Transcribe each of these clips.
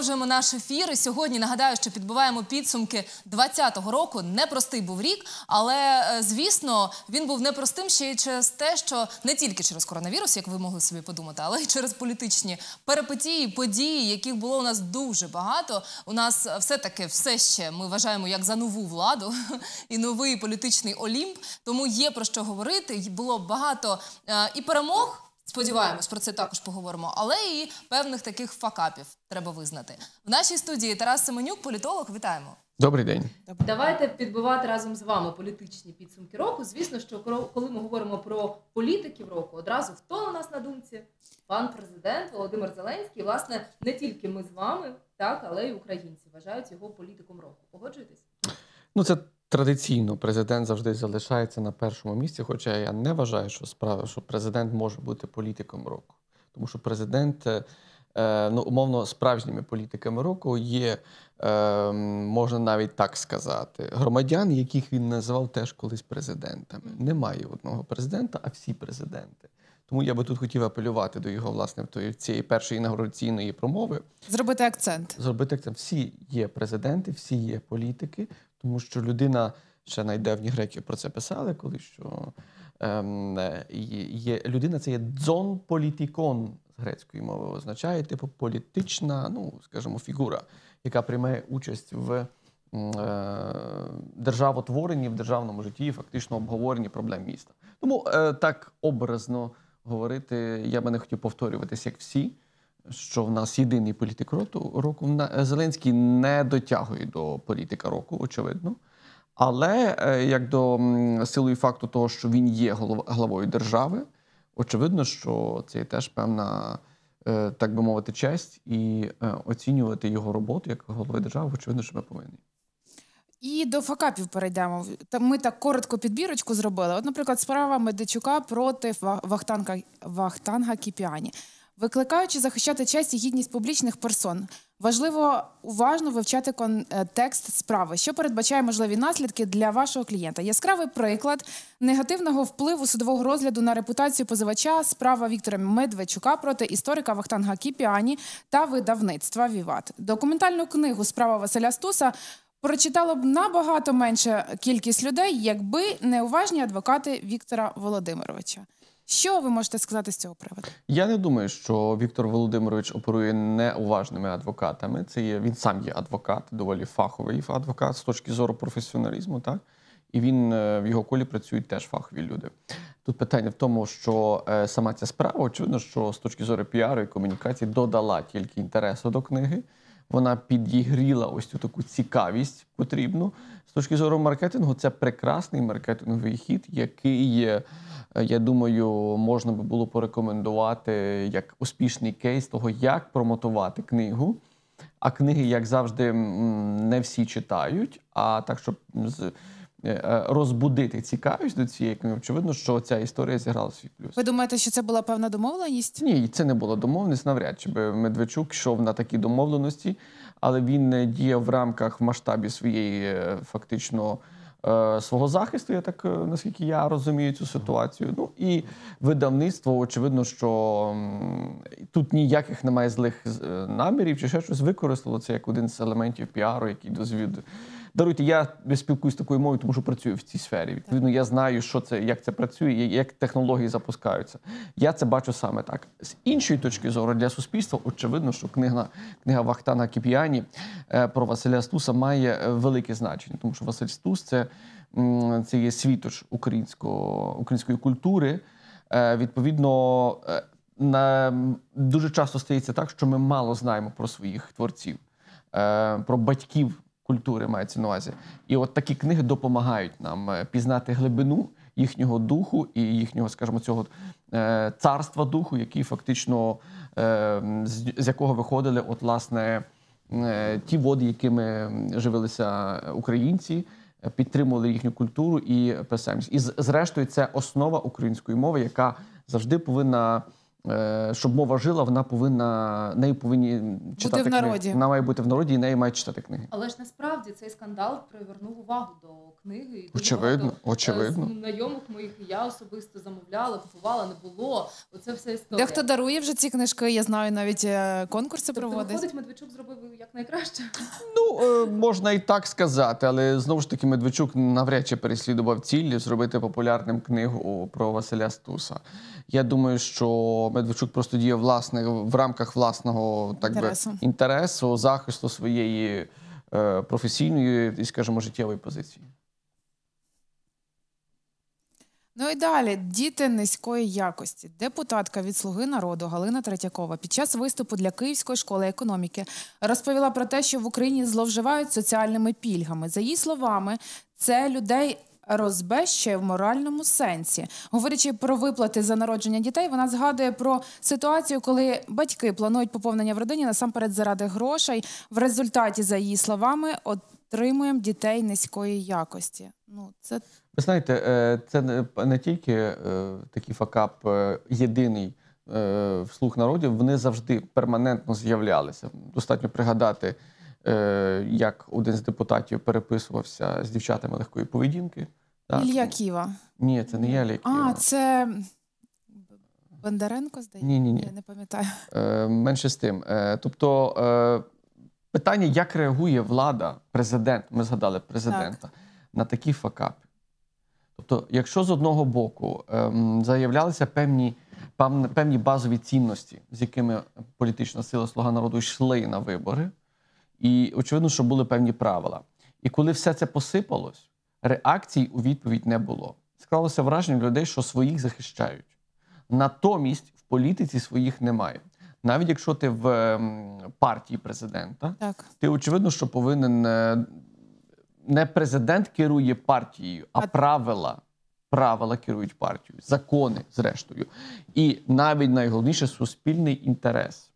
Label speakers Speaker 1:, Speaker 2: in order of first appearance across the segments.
Speaker 1: Продовжуємо наш ефір. І Сьогодні нагадаю, що підбиваємо підсумки 20-го року. Непростий був рік, але е, звісно, він був непростим ще й через те, що не тільки через коронавірус, як ви могли собі подумати, але й через політичні перипетії, події, яких було у нас дуже багато. У нас все таки все ще ми вважаємо як за нову владу і новий політичний олімп. Тому є про що говорити. Було багато е, і перемог. Сподіваємось, про це також поговоримо, але і певних таких факапів треба визнати в нашій студії. Тарас Семенюк, політолог, вітаємо. Добрий день. Давайте підбивати разом з вами політичні підсумки року. Звісно, що коли ми говоримо про політиків року, одразу хто у нас на думці? Пан президент Володимир Зеленський. Власне, не тільки ми з вами, так але й українці вважають його політиком року. Погоджуєтесь?
Speaker 2: Ну це Традиційно президент завжди залишається на першому місці, хоча я не вважаю, що справа, що президент може бути політиком року. Тому що президент, е, е, ну умовно, справжніми політиками року є, е, можна навіть так сказати, громадян, яких він називав теж колись президентами. Немає одного президента, а всі президенти. Тому я би тут хотів апелювати до його власне цієї першої інаугураційної промови.
Speaker 3: Зробити акцент.
Speaker 2: Зробити акцент. Всі є президенти, всі є політики. Тому що людина ще найдавні греки про це писали, коли що ем, е, є людина це є дзон політікон з грецької мови, означає типу політична, ну скажімо, фігура, яка приймає участь в е, державотворенні, в державному житті, фактично обговоренні проблем міста. Тому е, так образно говорити, я би не хотів повторюватись, як всі що в нас єдиний політик року е, Зеленський не дотягує до політика року, очевидно. Але е, як до силою факту того, що він є главою держави, очевидно, що це є теж певна, е, так би мовити, честь, і оцінювати його роботу як голови держави, очевидно, що ми повинні.
Speaker 3: І до факапів перейдемо. Ми так коротко підбірочку зробили. От, наприклад, справа Медичука проти Вахтанга Вахтанга Кіпіані. Викликаючи захищати честь і гідність публічних персон, важливо уважно вивчати контекст справи, що передбачає можливі наслідки для вашого клієнта. Яскравий приклад негативного впливу судового розгляду на репутацію позивача справа Віктора Медведчука проти історика Вахтанга Кіпіані та видавництва Віват. Документальну книгу Справа Василя Стуса прочитало б набагато менше кількість людей, якби неуважні адвокати Віктора Володимировича. Що ви можете сказати з цього приводу?
Speaker 2: Я не думаю, що Віктор Володимирович оперує неуважними адвокатами. Це є він сам є адвокат, доволі фаховий адвокат з точки зору професіоналізму, так і він е, в його колі працюють теж фахові люди. Тут питання в тому, що е, сама ця справа очевидно, що з точки зору піару і комунікації додала тільки інтересу до книги вона підігріла ось цю таку цікавість потрібну. З точки зору маркетингу, це прекрасний маркетинговий хід, який, е, я думаю, можна би було порекомендувати як успішний кейс того, як промотувати книгу. А книги, як завжди, не всі читають. А так, щоб з Е, е, розбудити цікавість до цієї книги, очевидно, що ця історія зіграла свій плюс.
Speaker 3: Ви думаєте, що це була певна
Speaker 2: домовленість? Ні, це не була домовленість. Навряд чи би Медведчук йшов на такі домовленості, але він не діяв в рамках в масштабі своєї е, фактично. Свого захисту, я так наскільки я розумію цю ситуацію. Ну і видавництво, очевидно, що тут ніяких немає злих намірів, чи ще щось використало це як один з елементів піару, який дозвід Даруйте, я спілкуюсь такою мовою, тому що працюю в цій сфері. Відповідно, я знаю, що це, як це працює, як технології запускаються. Я це бачу саме так. З іншої точки зору для суспільства, очевидно, що книга книга Вахтана Кіп'яні е, про Василя Стуса має е, велике значення, тому що Василь Стус це це є світоч українського, української культури. Е, відповідно, на дуже часто стається так, що ми мало знаємо про своїх творців, про батьків культури мається на увазі. І от такі книги допомагають нам е, пізнати глибину їхнього духу і їхнього, скажімо, цього е, царства духу, який фактично е, з якого виходили от власне ті води, якими живилися українці. Підтримували їхню культуру і писемність. І зрештою, це основа української мови, яка завжди повинна Е, щоб мова жила, вона повинна неї повинні читати бути в народі. Книги. Вона має бути в народі і неї мають читати книги.
Speaker 1: Але ж насправді цей скандал привернув увагу до книги. І
Speaker 2: очевидно, до, е, очевидно.
Speaker 1: Знайомих моїх я особисто замовляла, купувала, не було. Оце все
Speaker 3: історія. Дехто дарує вже ці книжки. Я знаю, навіть е, конкурси тобто, проводить. Виходить, Медведчук зробив як найкраще.
Speaker 2: Ну можна і так сказати, але знову ж таки Медведчук навряд чи переслідував ціль зробити популярним книгу про Василя Стуса. Я думаю, що що Медведчук просто діє власне в рамках власного так інтересу. би інтересу захисту своєї е, професійної і, скажімо, життєвої позиції.
Speaker 3: Ну і далі діти низької якості. Депутатка від Слуги народу Галина Третякова під час виступу для Київської школи економіки розповіла про те, що в Україні зловживають соціальними пільгами. За її словами, це людей РОСБ в моральному сенсі. Говорячи про виплати за народження дітей, вона згадує про ситуацію, коли батьки планують поповнення в родині насамперед заради грошей. В результаті, за її словами, отримуємо дітей низької якості. Ну це
Speaker 2: ви знаєте, е, це не тільки е, такий факап е, єдиний. вслух народів вони завжди перманентно з'являлися. Достатньо пригадати, як один з депутатів переписувався з дівчатами легкої поведінки. Так. Ілья Ківа. Ні, це не я Ківа.
Speaker 3: А, це Бондаренко, здається? Ні, ні, ні. Я не пам'ятаю.
Speaker 2: Е, Менше з тим. Е, Тобто е, питання, як реагує влада, президент, ми згадали президента, так. на такі факапи. Тобто, якщо з одного боку е, заявлялися певні певні базові цінності, з якими політична сила Слуга народу йшли на вибори, і очевидно, що були певні правила. І коли все це посипалось, реакцій у відповідь не було. Склалося враження людей, що своїх захищають. Натомість в політиці своїх немає. Навіть якщо ти в ем, партії президента, так. ти очевидно, що повинен е, не президент керує партією, а, а... правила. Правила керують партією, закони, зрештою, і навіть найголовніше суспільний інтерес.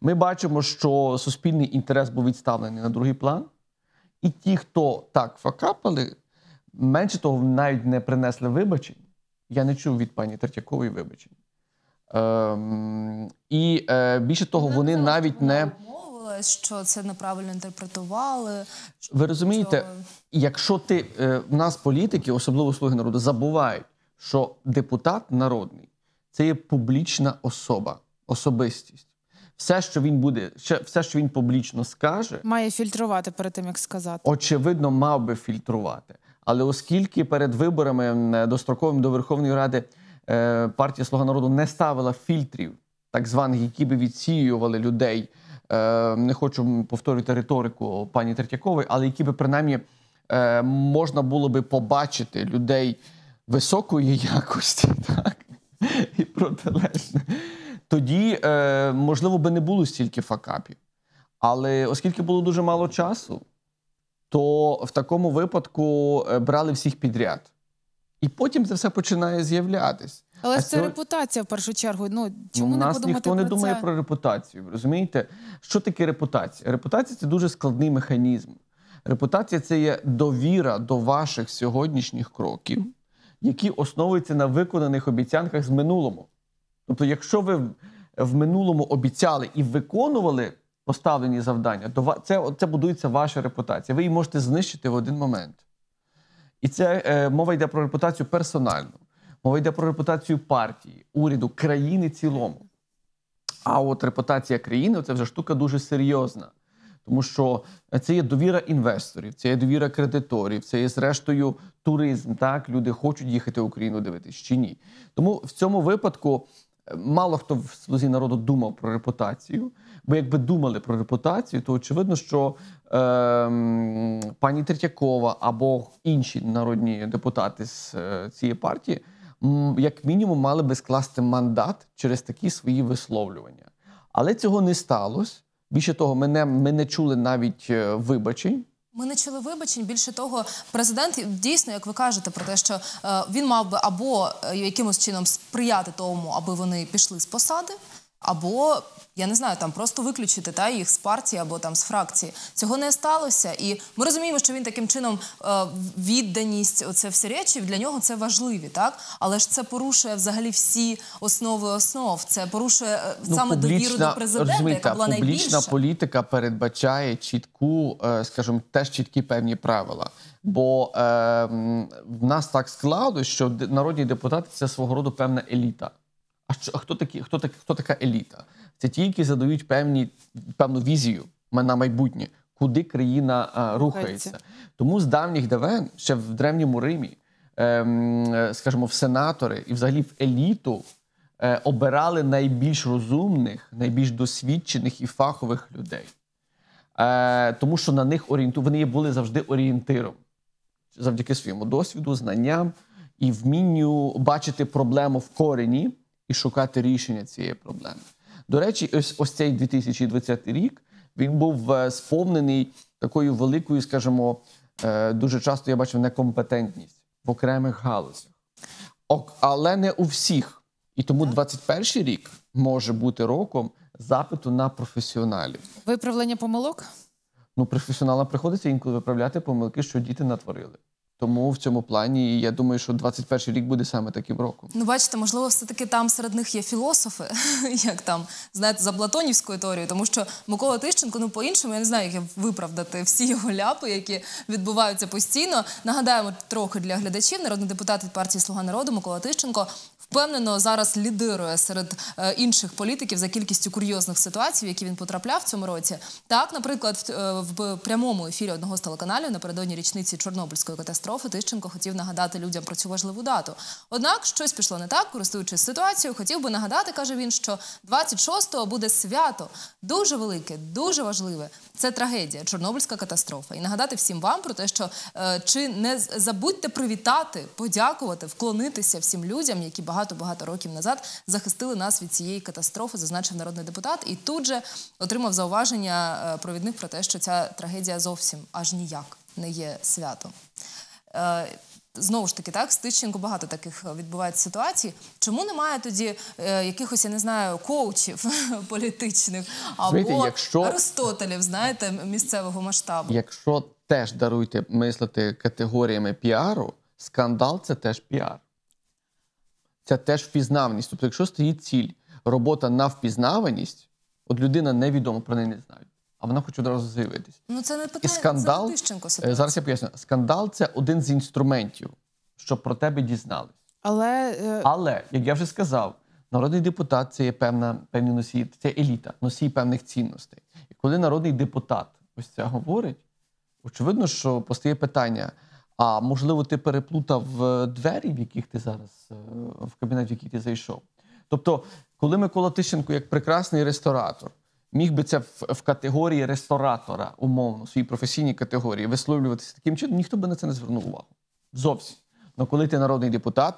Speaker 2: Ми бачимо, що суспільний інтерес був відставлений на другий план, і ті, хто так факапали, Менше того, навіть не принесли вибачень. Я не чув від пані Третьякової вибачень. Ем, і е, більше того, Вона вони навіть не
Speaker 1: мовилась, що це неправильно інтерпретували.
Speaker 2: Що... Ви розумієте, якщо ти е, в нас політики, особливо слуги народу, забувають, що депутат народний це є публічна особа, особистість. Все, що він буде, все, що він публічно скаже,
Speaker 3: має фільтрувати перед тим, як сказати.
Speaker 2: Очевидно, мав би фільтрувати. Але оскільки перед виборами е, достроковим до Верховної Ради е, партія Слуга народу не ставила фільтрів, так званих, які би відсіювали людей, е, не хочу повторювати риторику пані Третьякової, але які би принаймні можна було би побачити людей високої якості, так і протилежне, тоді можливо би не було стільки факапів. Але оскільки було дуже мало часу, то в такому випадку е, брали всіх підряд. І потім це все починає з'являтись. Але а це цього...
Speaker 3: репутація в першу чергу. Ну, ну чому ну, нас подумати ніхто про не думає це? про
Speaker 2: репутацію. Розумієте, що таке репутація? Репутація це дуже складний механізм. Репутація це є довіра до ваших сьогоднішніх кроків, які основуються на виконаних обіцянках з минулому. Тобто, якщо ви в минулому обіцяли і виконували поставлені завдання, то це це будується ваша репутація. Ви її можете знищити в один момент. І це е, мова йде про репутацію персональну, мова йде про репутацію партії, уряду, країни цілому. А от репутація країни це вже штука дуже серйозна. Тому що це є довіра інвесторів, це є довіра кредиторів, це є зрештою туризм. Так люди хочуть їхати в Україну дивитись чи ні. Тому в цьому випадку е, мало хто в слузі народу думав про репутацію. Ви якби думали про репутацію, то очевидно, що е, пані Третьякова або інші народні депутати з е, цієї партії, як мінімум, мали би скласти мандат через такі свої висловлювання. Але цього не сталося. Більше того, ми не, ми не чули навіть е, вибачень.
Speaker 1: Ми не чули вибачень. Більше того, президент дійсно, як ви кажете, про те, що е, він мав би або якимось чином сприяти тому, аби вони пішли з посади або я не знаю, там просто виключити та їх з партії або там з фракції. Цього не сталося, і ми розуміємо, що він таким чином е, відданість оце всі речі для нього це важливі, так але ж це порушує взагалі всі основи основ. Це порушує е, ну, саме довіру до президента. Розумієте, яка була публічна найбільша.
Speaker 2: політика передбачає чітку, е, скажімо, теж чіткі певні правила. Бо е, в нас так склалось, що народні депутати це свого роду певна еліта а що хто такі, хто так, хто така еліта? Це ті, які задають певні певну візію на майбутнє, куди країна е, а, рухається. Тому з давніх давен ще в древньому Римі, ем, е, скажімо, в сенатори і взагалі в еліту. Е, обирали найбільш розумних, найбільш досвідчених і фахових людей, е, тому що на них орієнту вони були завжди орієнтиром завдяки своєму досвіду, знанням і вмінню бачити проблему в корені і шукати рішення цієї проблеми. До речі, ось ось цей 2020 рік він був е, сповнений такою великою, скажімо, е, дуже часто я бачив некомпетентність в окремих галузях, ок, але не у всіх. І тому 21 рік може бути роком запиту на професіоналів.
Speaker 3: Виправлення помилок?
Speaker 2: Ну, професіоналам приходиться інколи виправляти помилки, що діти натворили. Тому в цьому плані я думаю, що 21 рік буде саме таким роком.
Speaker 1: Ну, бачите, можливо, все таки там серед них є філософи, як там знаєте, за Платонівською теорією, тому що Микола Тищенко, ну по-іншому, я не знаю, як виправдати всі його ляпи, які відбуваються постійно. Нагадаємо трохи для глядачів, народний депутат від партії Слуга народу Микола Тищенко впевнено зараз лідирує серед е, інших політиків за кількістю курйозних ситуацій, в які він потрапляв в цьому році. Так, наприклад, е, в прямому ефірі одного з телеканалів напередодні річниці Чорнобильської катастрофи Тищенко хотів нагадати людям про цю важливу дату. Однак щось пішло не так, користуючись ситуацією, хотів би нагадати, каже він, що 26-го буде свято дуже велике, дуже важливе. Це трагедія, Чорнобильська катастрофа. І нагадати всім вам про те, що е, чи не забудьте привітати, подякувати, вклонитися всім людям, які багато багато-багато років назад захистили нас від цієї катастрофи, зазначив народний депутат. І тут же отримав зауваження е, провідних про те, що ця трагедія зовсім аж ніяк не є святом. Е, знову ж таки, так, Стиченко багато таких е, відбувається ситуацій. Чому немає тоді е, якихось, я не знаю, коучів політичних або Змійте, якщо... Аристотелів, знаєте, місцевого масштабу?
Speaker 2: Якщо теж даруйте мислити категоріями піару, скандал це теж піар це теж впізнаваність. Тобто, якщо стоїть ціль, робота на впізнаваність, от людина невідомо про неї не знає, а вона хоче одразу з'явитись.
Speaker 3: Ну це не питання. І скандал це зараз.
Speaker 2: Я поясню. Скандал це один з інструментів, щоб про тебе дізнались.
Speaker 3: Але е,
Speaker 2: але як я вже сказав, народний депутат це є певна певні носії, це еліта, носій певних цінностей. І коли народний депутат ось це говорить, очевидно, що постає питання. А можливо, ти переплутав е, двері, в яких ти зараз е, в кабінет, в який ти зайшов. Тобто, коли Микола Тищенко, як прекрасний ресторатор, міг би це в категорії ресторатора, умовно, в своїй професійній категорії, висловлюватися таким чином, ніхто би на це не звернув увагу. Зовсім. Але ну, коли ти народний депутат,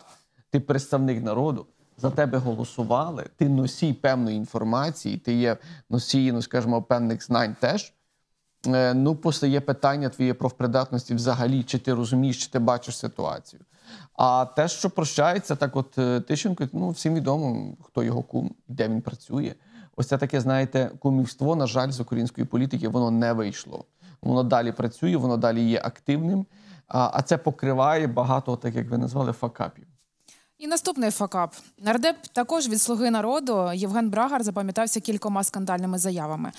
Speaker 2: ти представник народу, за тебе голосували, ти носій певної інформації, ти є носій, ну скажімо, певних знань теж. Е, ну постає питання твоєї профпридатності взагалі, чи ти розумієш, чи ти бачиш ситуацію. А те, що прощається, так от е, Тищенко, ну всім відомо, хто його кум, де він працює. Ось це таке, знаєте, кумівство, на жаль, з української політики воно не вийшло. Воно далі працює, воно далі є активним, а це покриває багато, так як ви назвали, факапів.
Speaker 3: І наступний факап нардеп також від слуги народу Євген Брагар запам'ятався кількома скандальними заявами.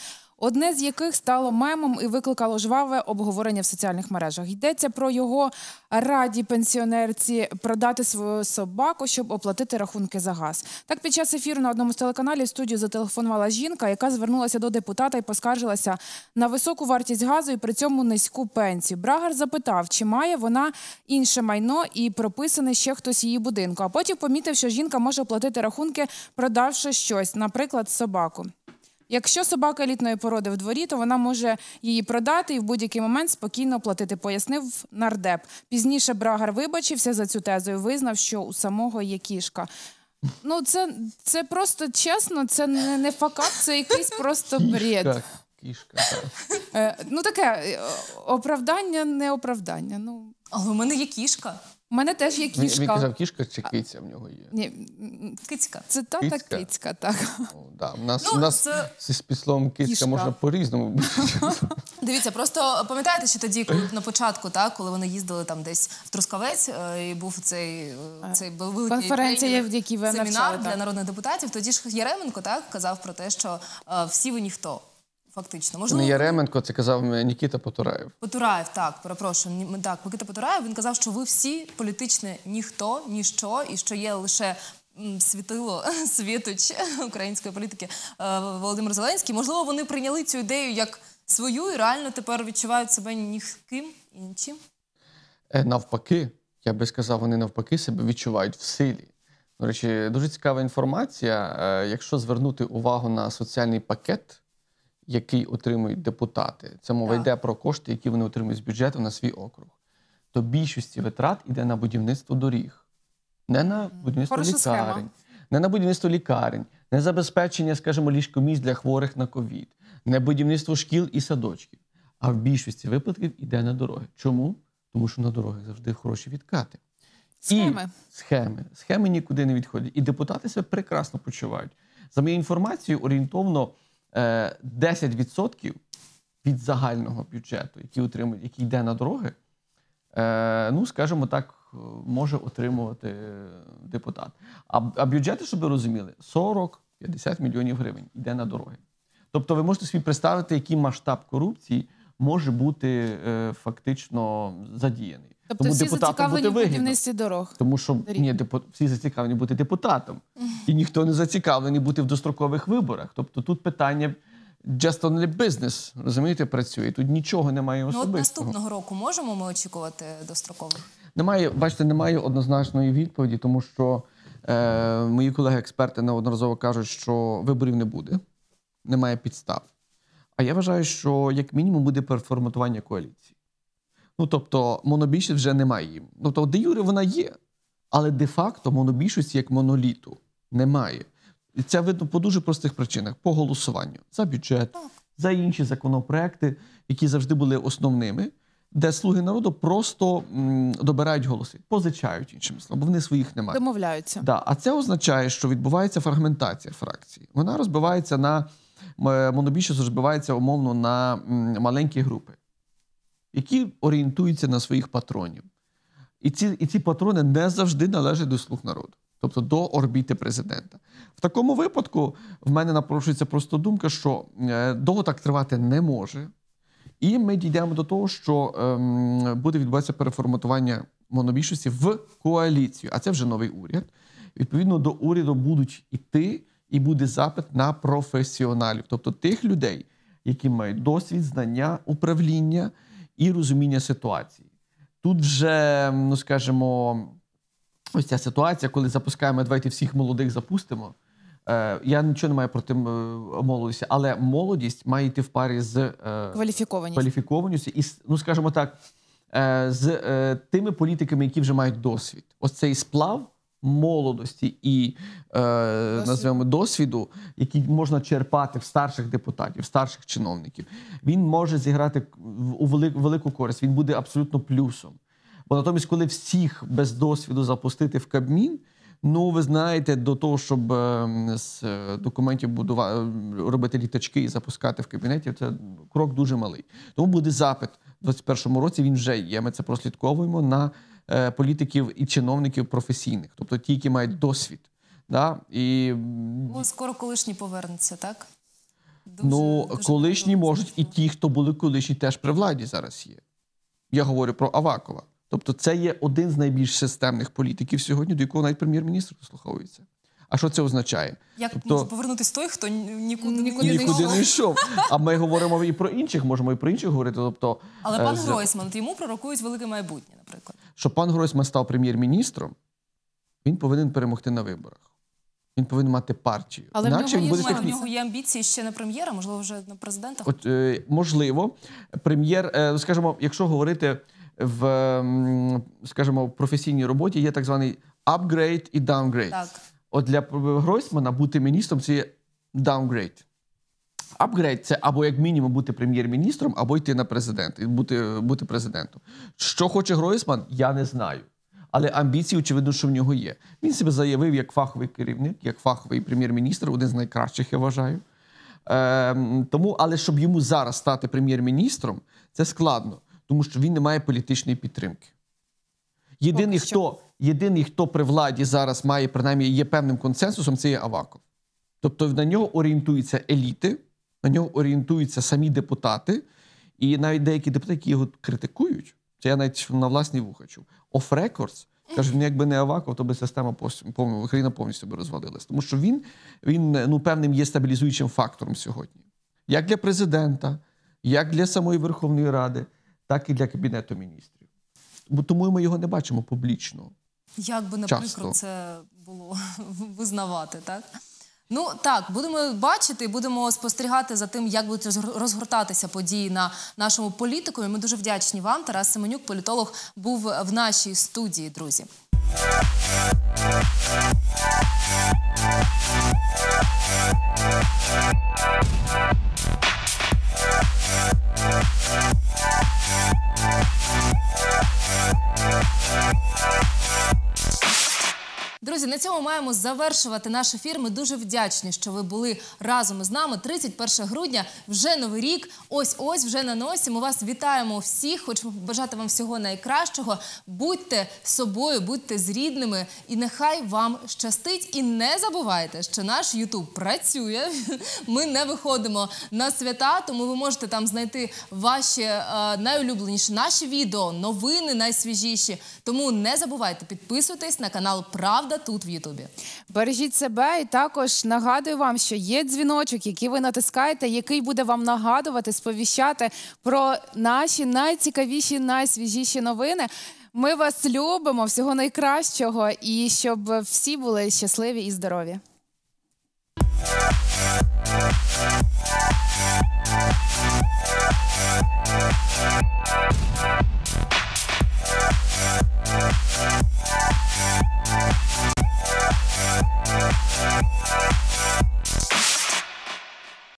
Speaker 3: Одне з яких стало мемом і викликало жваве обговорення в соціальних мережах. Йдеться про його раді пенсіонерці продати свою собаку, щоб оплатити рахунки за газ. Так під час ефіру на одному з телеканалів студію зателефонувала жінка, яка звернулася до депутата і поскаржилася на високу вартість газу і при цьому низьку пенсію. Брагар запитав, чи має вона інше майно і прописаний ще хтось її будинку. А потім помітив, що жінка може оплатити рахунки, продавши щось, наприклад, собаку. Якщо собака елітної породи в дворі, то вона може її продати і в будь-який момент спокійно платити. Пояснив нардеп. Пізніше Брагар вибачився за цю тезу і визнав, що у самого є кішка. Ну, це це просто чесно, це не не факап, це якийсь просто бред. Кішка. Е, ну таке е, оправдання, не оправдання. Ну але в мене є кішка. У мене теж є кішка. Він казав,
Speaker 2: кішка чи киця в нього є.
Speaker 3: Ні, Кицька. Це то та Кицька? так. О, ну,
Speaker 2: да. У нас, Ну, у нас це- з словом кицька Кішка. можна по-різному.
Speaker 3: Дивіться,
Speaker 1: просто пам'ятаєте, що тоді коли на початку, так, коли вони їздили там десь в Трускавець, е, і був цей, е, цей великий Конференція, в якій ви семінар навчали, для народних депутатів. Тоді ж Яременко так казав про те, що е, всі ви ніхто. Фактично, можливо, не
Speaker 2: Яременко, це казав Нікіта Потураєв.
Speaker 1: Потураєв, так перепрошую. так, Микита Потураєв. Він казав, що ви всі політичне ніхто, ніщо, і що є лише світило світоч української політики е, Володимир Зеленський. Можливо, вони прийняли цю ідею як свою і реально тепер відчувають себе ніхким і нічим.
Speaker 2: Е, навпаки, я би сказав, вони навпаки себе відчувають в силі. До речі, дуже цікава інформація. Е, якщо звернути увагу на соціальний пакет який отримують депутати. Це мова так. йде про кошти, які вони отримують з бюджету на свій округ. То більшості витрат йде на будівництво доріг, не на будівництво Хороша лікарень, схема. не на будівництво лікарень, не забезпечення, скажімо, ліжкомість для хворих на ковід, не будівництво шкіл і садочків. А в більшості випадків йде на дороги. Чому? Тому що на дорогах завжди хороші відкати. Схеми. І схеми Схеми нікуди не відходять. І депутати себе прекрасно почувають. За моєю інформацією, орієнтовно 10% е, від загального бюджету, який отримують, який йде на дороги, е, ну скажімо так, може отримувати депутат. А бюджети, щоб ви розуміли, 40-50 мільйонів гривень йде на дороги. Тобто, ви можете собі представити, який масштаб корупції може бути е, фактично задіяний. Тобто Тому всі зацікавлені в будівництві дорог. Тому що доріг. ні, всі зацікавлені бути депутатом. І ніхто не зацікавлений бути в дострокових виборах. Тобто тут питання just only business, розумієте, працює. Тут нічого немає особистого. Ну, от наступного
Speaker 1: року можемо ми очікувати дострокових?
Speaker 2: Немає, бачите, немає однозначної відповіді, тому що е, мої колеги-експерти неодноразово кажуть, що виборів не буде, немає підстав. А я вважаю, що як мінімум буде переформатування коаліції. Ну тобто, монобільшість вже немає Тобто, де Юри вона є, але де-факто монобільшості як моноліту немає. І це видно по дуже простих причинах: по голосуванню за бюджет, за інші законопроекти, які завжди були основними, де слуги народу просто м, добирають голоси, позичають іншим словом, бо вони своїх немає.
Speaker 3: Домовляються. Да.
Speaker 2: А це означає, що відбувається фрагментація фракції. Вона розбивається на е, монобільшість розбивається умовно на маленькі групи, які орієнтуються на своїх патронів. І ці, і ці патрони не завжди належать до слуг народу тобто до орбіти президента. В такому випадку в мене напрошується просто думка, що е, довго так тривати не може, і ми дійдемо до того, що ем, буде відбуватися переформатування монобільшості в коаліцію, а це вже новий уряд. Відповідно до уряду будуть іти, і буде запит на професіоналів, тобто тих людей, які мають досвід, знання, управління і розуміння ситуації. Тут вже, ем, ну скажімо, ось ця ситуація, коли запускаємо, давайте всіх молодих запустимо. Е, Я нічого не маю проти молодості, але молодість має йти в парі з е,
Speaker 3: Кваліфікованість.
Speaker 2: кваліфікованістю і, ну скажімо так, е, з е, тими політиками, які вже мають досвід. Ось цей сплав молодості і е, назвемо досвіду, який можна черпати в старших депутатів, старших чиновників. Він може зіграти у велику користь. Він буде абсолютно плюсом. Бо натомість, коли всіх без досвіду запустити в Кабмін, ну ви знаєте, до того, щоб е, з е, документів будувати е, робити літачки і запускати в кабінеті, це крок дуже малий. Тому буде запит 21 2021 році. Він вже є. Ми це прослідковуємо на політиків і чиновників професійних, тобто ті, які мають досвід. Да? І...
Speaker 1: Ну, скоро колишні повернуться, так?
Speaker 2: Дуже, ну, дуже колишні можуть, і ті, хто були колишні, теж при владі зараз є. Я говорю про Авакова. Тобто, це є один з найбільш системних політиків сьогодні, до якого навіть прем'єр-міністр дослуховується. А що це означає? Як тобто,
Speaker 4: повернутись
Speaker 1: той, хто нікуди, нікуди, нікуди не йшов?
Speaker 2: А ми говоримо і про інших, можемо і про інших говорити. Тобто, але е, пан з... Гройсман
Speaker 1: йому пророкують велике майбутнє, наприклад,
Speaker 2: щоб пан Гройсман став прем'єр-міністром, він повинен перемогти на виборах. Він повинен мати партію. Але Іначе в нього, буде техні... в нього
Speaker 1: є амбіції ще на прем'єра, можливо, вже на президента.
Speaker 2: От е, можливо, прем'єр, е, скажімо, якщо говорити в, скажімо, професійній роботі є так званий апгрейд і даунгрейд. Так. От для Гройсмана бути міністром це є даунгрейд. Апгрейд це або як мінімум бути прем'єр-міністром, або йти на президент і бути бути президентом. Що хоче Гройсман, я не знаю. Але амбіції, очевидно, що в нього є. Він себе заявив як фаховий керівник, як фаховий прем'єр-міністр, один з найкращих, я вважаю. Е, Тому, але щоб йому зараз стати прем'єр-міністром, це складно тому що він не має політичної підтримки. Єдиний, хто єдиний, хто при владі зараз має, принаймні, є певним консенсусом, це є Аваков. Тобто на нього орієнтуються еліти, на нього орієнтуються самі депутати, і навіть деякі депутати, які його критикують, це я навіть на власні вуха чув, оф-рекордс, Кажуть, ну якби не Аваков, то би система Україна повністю би розвалилась. Тому що він він ну, певним є стабілізуючим фактором сьогодні, як для президента, як для самої Верховної Ради, так і для Кабінету міністрів. Тому ми його не бачимо публічно.
Speaker 1: Як би не прикро це було визнавати, так? Ну так, будемо бачити, будемо спостерігати за тим, як будуть розгортатися події на нашому політику. І Ми дуже вдячні вам. Тарас Семенюк, політолог, був в нашій студії, друзі.
Speaker 4: Thank you.
Speaker 1: Друзі, на цьому маємо завершувати наш ефір. Ми дуже вдячні, що ви були разом з нами. 31 грудня, вже новий рік. Ось ось вже на носі. Ми вас вітаємо всіх. Хочемо бажати вам всього найкращого. Будьте собою, будьте з рідними, і нехай вам щастить. І не забувайте, що наш Ютуб працює. Ми не виходимо на свята, тому ви можете там знайти ваші е, найулюбленіші наші відео, новини найсвіжіші. Тому не забувайте підписуватись на канал Правда
Speaker 3: тут в Ютубі. Бережіть себе і також нагадую вам, що є дзвіночок, який ви натискаєте, який буде вам нагадувати, сповіщати про наші найцікавіші, найсвіжіші новини. Ми вас любимо, всього найкращого, і щоб всі були щасливі і здорові.
Speaker 4: Thank